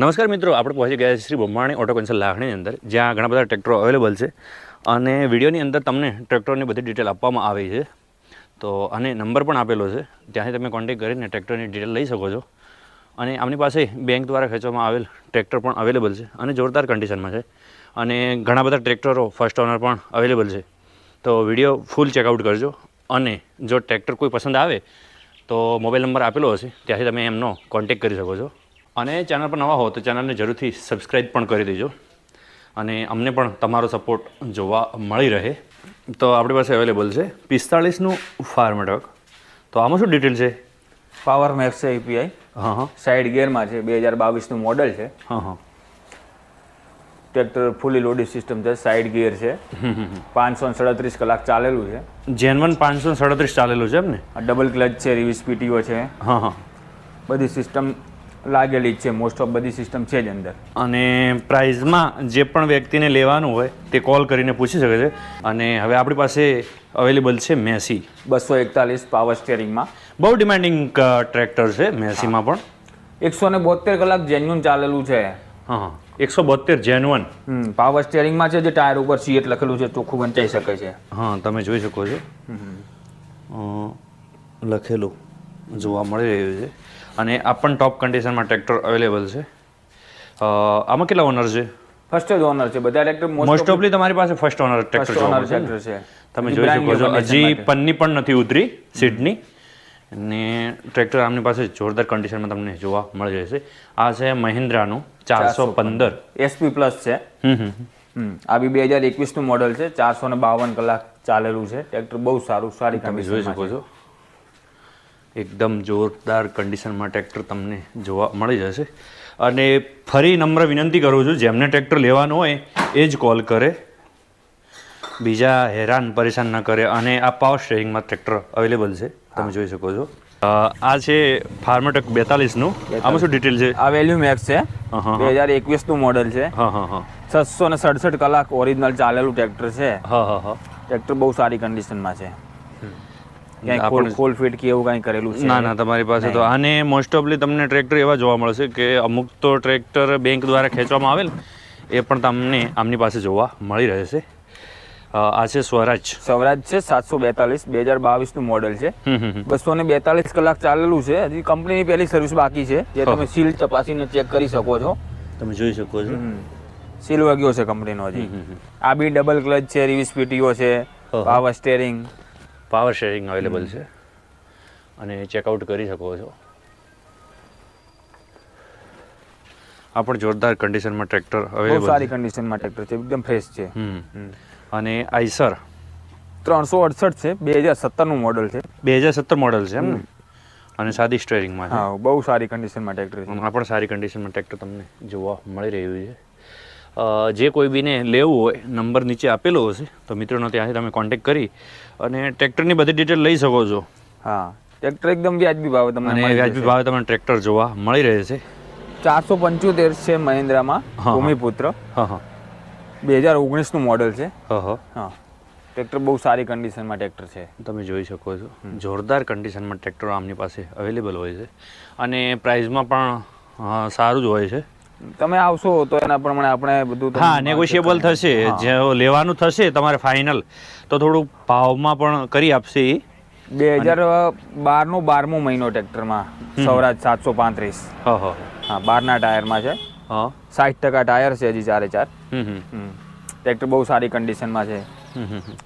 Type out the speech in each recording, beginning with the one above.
નમસ્કાર મિત્રો આપણે પહોંચી ગયા શ્રી બ્રહ્માણી ઓટો કન્સલ લાખણીની અંદર જ્યાં ઘણા બધા ટ્રેક્ટરો અવેલેબલ છે અને વિડીયોની અંદર તમને ટ્રેક્ટરની બધી ડિટેલ આપવામાં આવી છે તો અને નંબર પણ આપેલો છે ત્યાંથી તમે કોન્ટેક કરીને ટ્રેક્ટરની ડિટેલ લઈ શકો છો અને આમની પાસે બેંક દ્વારા ખેંચવામાં આવેલ ટ્રેક્ટર પણ અવેલેબલ છે અને જોરદાર કન્ડિશનમાં છે અને ઘણા બધા ટ્રેક્ટરો ફર્સ્ટ ઓનર પણ અવેલેબલ છે તો વિડીયો ફૂલ ચેકઆઉટ કરજો અને જો ટ્રેક્ટર કોઈ પસંદ આવે તો મોબાઈલ નંબર આપેલો હશે ત્યાંથી તમે એમનો કોન્ટેક કરી શકો છો અને ચેનલ પર નવા હો તો ચેનલને જરૂરથી સબસ્ક્રાઈબ પણ કરી દેજો અને અમને પણ તમારો સપોર્ટ જોવા મળી રહે તો આપણી પાસે અવેલેબલ છે પિસ્તાળીસનું ફાર્મેટક તો આમાં શું ડિટેલ છે પાવર મેક્સ છે એપીઆઈ હા હા સાઇડ ગેરમાં છે બે હજાર બાવીસનું મોડલ છે હા હા ટ્રેક્ટર ફૂલી લોડેડ સિસ્ટમ છે સાઇડ ગિયર છે પાંચસો સડત્રીસ કલાક ચાલેલું છે જેનવન પાંચસો સડત્રીસ ચાલેલું છે એમ ને ડબલ ક્લચ છે રિવીસ પીટીઓ છે હા હા બધી સિસ્ટમ લાગેલી જ છે મોસ્ટ ઓફ બધી સિસ્ટમ છે જ અંદર અને પ્રાઇઝમાં જે પણ વ્યક્તિને લેવાનું હોય તે કોલ કરીને પૂછી શકે છે અને હવે આપણી પાસે અવેલેબલ છે મેસી બસો એકતાલીસ પાવર સ્ટેરિંગમાં બહુ ડિમાન્ડિંગ ટ્રેક્ટર છે મેસીમાં પણ એકસો ને બોતેર કલાક જેન્યુન ચાલેલું છે હા એકસો બોતેર જેન્યુન પાવર સ્ટેરિંગમાં છે જે ટાયર ઉપર સીએટ લખેલું છે ચોખ્ખું વંચાઈ શકે છે હા તમે જોઈ શકો છો લખેલું જોવા મળી રહ્યું છે અને આ પણ ટોપ કન્ડિશનમાં ટ્રેક્ટર અવેલેબલ છે આમાં કેટલા ઓનર છે ફર્સ્ટ જ ઓનર છે બધા ટ્રેક્ટર મોસ્ટ ઓફલી તમારી પાસે ફર્સ્ટ ઓનર ટ્રેક્ટર ઓનર છે તમે જોઈ શકો છો હજી પન્ની પણ નથી ઉતરી સીડની અને ટ્રેક્ટર આમની પાસે જોરદાર કન્ડિશનમાં તમને જોવા મળી જશે આ છે મહિન્દ્રાનું ચારસો પંદર એસપી પ્લસ છે હમ આ બી બે હજાર એકવીસનું મોડલ છે ચારસો ને બાવન કલાક ચાલેલું છે ટ્રેક્ટર બહુ સારું સારી તમે જોઈ શકો છો એકદમ જોરદાર કન્ડિશનમાં ટ્રેક્ટર તમને જોવા મળી જશે અને ફરી નમ્ર વિનંતી કરું છું જેમને ટ્રેક્ટર લેવાનું હોય એ જ કોલ કરે બીજા હેરાન પરેશાન ન કરે અને આ પાવર સ્ટેરિંગમાં ટ્રેક્ટર અવેલેબલ છે તમે જોઈ શકો છો આ છે ફાર્મોટેક બેતાલીસનું આમાં શું ડિટેલ છે આ વેલ્યુ મેક્સ છે બે હજાર એકવીસનું મોડલ છે છસો ને સડસઠ કલાક ઓરિજિનલ ચાલેલું ટ્રેક્ટર છે ટ્રેક્ટર બહુ સારી કન્ડિશનમાં છે આને મોસ્ટ ઓફલી તમને ટ્રેક્ટર એવા જોવા મળશે કે અમુક તો ટ્રેક્ટર બેંક દ્વારા ખેંચવામાં આવેલ એ પણ તમને આમની પાસે જોવા મળી રહેશે આ છે સ્વરાજ સ્વરાજ છે સાતસો બેતાલીસ બે હજાર બાવીસનું મોડલ છે બસો ને બેતાલીસ કલાક ચાલેલું છે હજી કંપનીની પેલી સર્વિસ બાકી છે જે તમે સીલ તપાસીને ચેક કરી શકો છો તમે જોઈ શકો છો સીલ વગ્યો છે કંપનીનો હજી આ બી ડબલ ક્લચ છે રિવિસ પીટીઓ છે power steering power steering available છે અને ચેકઆઉટ કરી શકો છો આ પણ જોરદાર કન્ડિશનમાં ટ્રેક્ટર અવેલેબલ સારી કન્ડિશનમાં ટ્રેક્ટર છે એકદમ ફ્રેશ છે અને આઈસર ત્રણસો અડસઠ છે બે હજાર સત્તરનું મોડલ છે બે હજાર સત્તર મોડલ છે એમ અને સાદી સ્ટેરિંગમાં હા બહુ સારી કન્ડિશનમાં ટ્રેક્ટર છે આ પણ સારી કન્ડિશનમાં ટ્રેક્ટર તમને જોવા મળી રહ્યું છે જે કોઈ બીને લેવું હોય નંબર નીચે આપેલો હશે તો મિત્રોનો ત્યાંથી તમે કોન્ટેક્ટ કરી અને ટ્રેક્ટરની બધી ડિટેલ લઈ શકો છો હા ટ્રેક્ટર એકદમ વ્યાજબી ભાવે તમને વ્યાજબી ભાવે તમને ટ્રેક્ટર જોવા મળી રહે છે ચારસો પંચોતેર છે મહિન્દ્રામાં ભૂમિપુત્ર બે હજાર ઓગણીસનું મોડેલ છે હા ટ્રેક્ટર બહુ સારી કન્ડિશનમાં ટ્રેક્ટર છે તમે જોઈ શકો છો જોરદાર કન્ડિશનમાં ટ્રેક્ટર આમની પાસે અવેલેબલ હોય છે અને પ્રાઇઝમાં પણ સારું જ હોય છે તમે આવશો તો એના પ્રમાણે આપણે બધું હા નેગોશિયેબલ થશે જે લેવાનું થશે તમારે ફાઇનલ તો થોડું ભાવમાં પણ કરી આપશે બે હજાર નો બારમો મહિનો ટ્રેક્ટરમાં સૌરાજ સાતસો પાંત્રીસ હા બારના ટાયરમાં છે સાઠ ટકા ટાયર છે હજી ચારે ચાર ટ્રેક્ટર બહુ સારી કન્ડિશનમાં છે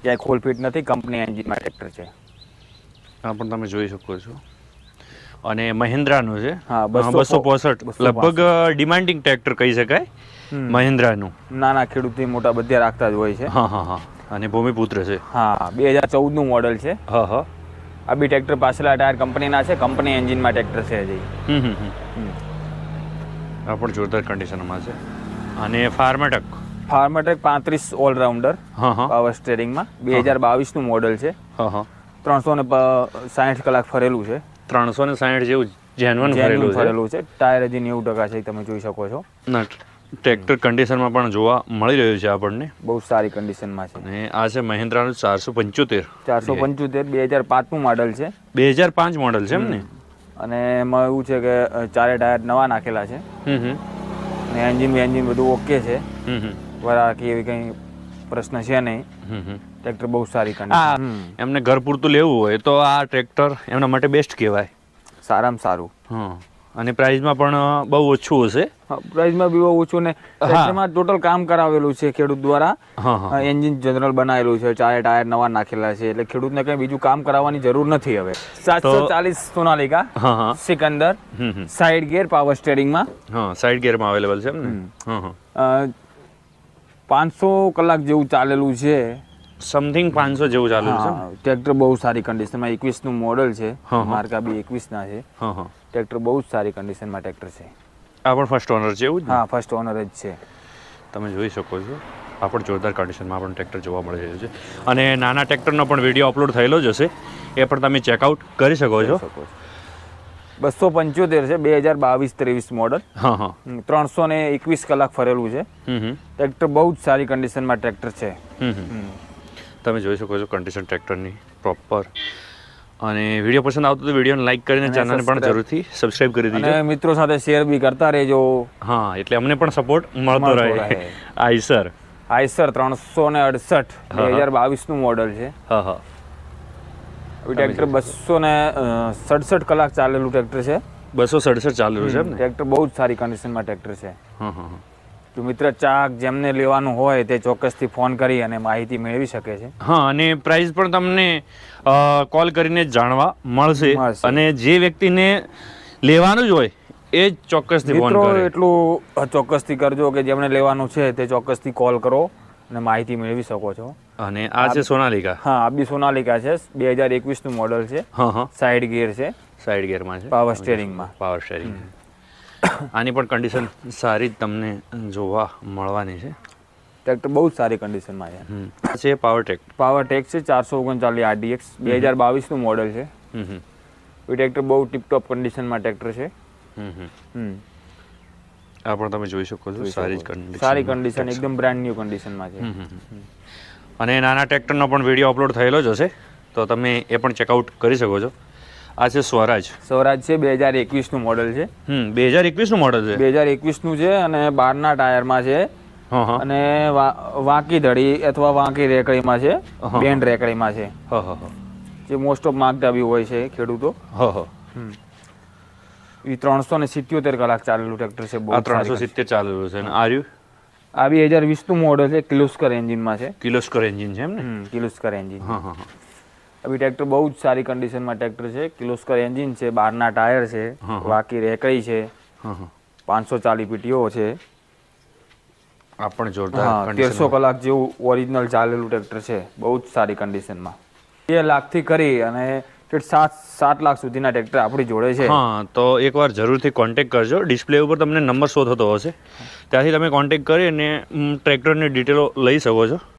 ક્યાંય ખોલફીટ નથી કંપની એન્જિનમાં ટ્રેક્ટર છે પણ તમે જોઈ શકો છો અને મહિન્દ્રાનું છે હા બસો પોસઠ લગભગ ડિમાન્ડિંગ ટ્રેક્ટર કહી શકાય મહિન્દ્રાનું નાના ખેડૂતની મોટા બધા રાખતા જ હોય છે હા હા હા અને ભૂમિપુત્ર છે હા બે હજાર ચૌદનું મોડલ છે હા હા આ બી ટ્રેક્ટર પાછલા ટાયર કંપનીના છે કંપની એન્જિનમાં ટ્રેક્ટર છે હજી આ પણ જોરદાર કન્ડિશનમાં છે અને ફાર્મેટક ફાર્મેટક પાંત્રીસ ઓલરાઉન્ડર પાવર સ્ટેરિંગમાં બે હજાર બાવીસનું મોડલ છે ત્રણસો ને સાઠ કલાક ફરેલું છે ત્રણસો ને સાહીઠ જેવું જેન્યુઅન ફરેલું ફરેલું છે ટાયર હજી નેવું ટકા છે તમે જોઈ શકો છો ના ટ્રેક્ટર કન્ડિશનમાં પણ જોવા મળી રહ્યું છે આપણને બહુ સારી કન્ડિશનમાં છે ને આ છે મહિન્દ્રાનું ચારસો પંચોતેર ચારસો પંચોતેર બે હજાર પાંચનું મોડલ છે બે હજાર પાંચ મોડલ છે એમ ને અને એમાં એવું છે કે ચારે ટાયર નવા નાખેલા છે અને એન્જિન એન્જિન બધું ઓકે છે વરાકી એવી કંઈ પ્રશ્ન છે નહીં ટ્રેક્ટર બહુ સારી કન્ડિશન એમને ઘર પૂરતું લેવું હોય તો આ ટ્રેક્ટર એમના માટે બેસ્ટ કહેવાય સારામાં સારું હમ અને પ્રાઇઝમાં પણ બહુ ઓછું હશે પ્રાઇઝમાં બી બહુ ઓછું ને એમાં ટોટલ કામ કરાવેલું છે ખેડૂત દ્વારા એન્જિન જનરલ બનાવેલું છે ચારે ટાયર નવા નાખેલા છે એટલે ખેડૂતને કઈ બીજું કામ કરાવવાની જરૂર નથી હવે સાતસો ચાલીસ Sonalika Sikander side gear power સ્ટેરિંગમાં સાઈડ ગેરમાં અવેલેબલ છે પાંચસો કલાક જેવું ચાલેલું છે સમથિંગ પાંચસો જેવું ચાલુ છે ટ્રેક્ટર બહુ સારી કન્ડિશનમાં એકવીસનું મોડલ છે મારકા બી એકવીસના છે ટ્રેક્ટર બહુ જ સારી કન્ડિશનમાં ટ્રેક્ટર છે આ પણ ફર્સ્ટ ઓનર છે એવું જ હા ફર્સ્ટ ઓનર જ છે તમે જોઈ શકો છો આ પણ જોરદાર કન્ડિશનમાં પણ ટ્રેક્ટર જોવા મળી રહ્યું છે અને નાના ટ્રેક્ટરનો પણ વિડીયો અપલોડ થયેલો જ હશે એ પણ તમે ચેકઆઉટ કરી શકો છો બસો પંચોતેર છે બે હજાર બાવીસ ત્રેવીસ મોડલ ત્રણસો ને એકવીસ કલાક ફરેલું છે ટ્રેક્ટર બહુ જ સારી કન્ડિશનમાં ટ્રેક્ટર છે તમે જોઈ શકો છો કન્ડિશન ટ્રેક્ટરની પ્રોપર અને વિડીયો પસંદ આવતો તો વિડીયોને લાઇક કરીને ચેનલને પણ જરૂરથી સબસ્ક્રાઇબ કરી દીજો મિત્રો સાથે શેર બી કરતા રહેજો હા એટલે અમને પણ સપોર્ટ મળતો રહે આઈસર આઈસર ત્રણસો ને અડસઠ બે હજાર બાવીસ નું મોડલ છે હા હા ટ્રેક્ટર બસો ને સડસઠ કલાક ચાલેલું ટ્રેક્ટર છે બસો સડસઠ ચાલેલું છે ટ્રેક્ટર બહુ જ સારી કન્ડિશનમાં ટ્રેક્ટર છે હા હા તો મિત્ર ચાક જેમને લેવાનું હોય તે ચોક્કસથી ફોન કરી અને માહિતી મેળવી શકે છે હા અને પ્રાઇસ પણ તમને કોલ કરીને જાણવા મળશે અને જે વ્યક્તિને લેવાનું જ હોય એ ચોક્કસથી ફોન કરો એટલું ચોક્કસથી કરજો કે જેમને લેવાનું છે તે ચોક્કસથી કોલ કરો અને માહિતી મેળવી શકો છો અને આ છે સોનાલિકા હા આ બી સોનાલિકા છે બે હજાર એકવીસનું મોડલ છે સાઇડ ગિયર છે સાઇડ ગિયરમાં છે પાવર સ્ટેરિંગમાં પાવર સ્ટેરિંગ આની પણ કન્ડિશન સારી જ તમને જોવા મળવાની છે ટ્રેક્ટર બહુ જ સારી કન્ડિશનમાં છે છે પાવર ટેક પાવર ટેક છે ચારસો ઓગણચાલીસ આરડીએક્સ બે હજાર બાવીસનું મોડલ છે એ ટ્રેક્ટર બહુ ટિપટોપ કન્ડિશનમાં ટ્રેક્ટર છે આ પણ તમે જોઈ શકો છો સારી જ કન્ડિશન સારી કન્ડિશન એકદમ બ્રાન્ડ ન્યુ કન્ડિશનમાં છે અને નાના ટ્રેક્ટરનો પણ વિડીયો અપલોડ થયેલો જ હશે તો તમે એ પણ ચેકઆઉટ કરી શકો છો આ છે સ્વરાજ સ્વરાજ છે બે હજાર એકવીસનું મોડલ છે બે હજાર એકવીસનું મોડલ છે બે હજાર એકવીસનું છે અને બારના ટાયરમાં છે અને વાંકી ધડી અથવા વાંકી રેકડીમાં છે બેન્ડ રેકડીમાં છે જે મોસ્ટ ઓફ માગતા બી હોય છે ખેડૂતો એ ત્રણસો ને સિત્યોતેર કલાક ચાલેલું ટ્રેક્ટર છે ત્રણસો સિત્તેર ચાલેલું છે આર્યું આ બે હજાર વીસનું મોડલ છે કિલોસ્કર એન્જિનમાં છે કિલોસ્કર એન્જિન છે એમ કિલોસ્કર એન્જિન હા હા અભી ટ્રેક્ટર બહુ જ સારી કન્ડિશનમાં ટ્રેક્ટર છે કિલોસ્કર એન્જિન છે બારના ટાયર છે બાકી રેકડી છે પાંચસો ચાલી પીટીઓ છે આ પણ જોરદાર તેરસો કલાક જેવું ઓરિજિનલ ચાલેલું ટ્રેક્ટર છે બહુ જ સારી કન્ડિશનમાં બે લાખથી કરી અને સાત સાત લાખ સુધીના ટ્રેક્ટર આપણી જોડે છે હા તો એકવાર જરૂરથી કોન્ટેક્ટ કરજો ડિસ્પ્લે ઉપર તમને નંબર શો થતો હશે ત્યાંથી તમે કોન્ટેક કરી અને ટ્રેક્ટરની ડિટેલો લઈ શકો છો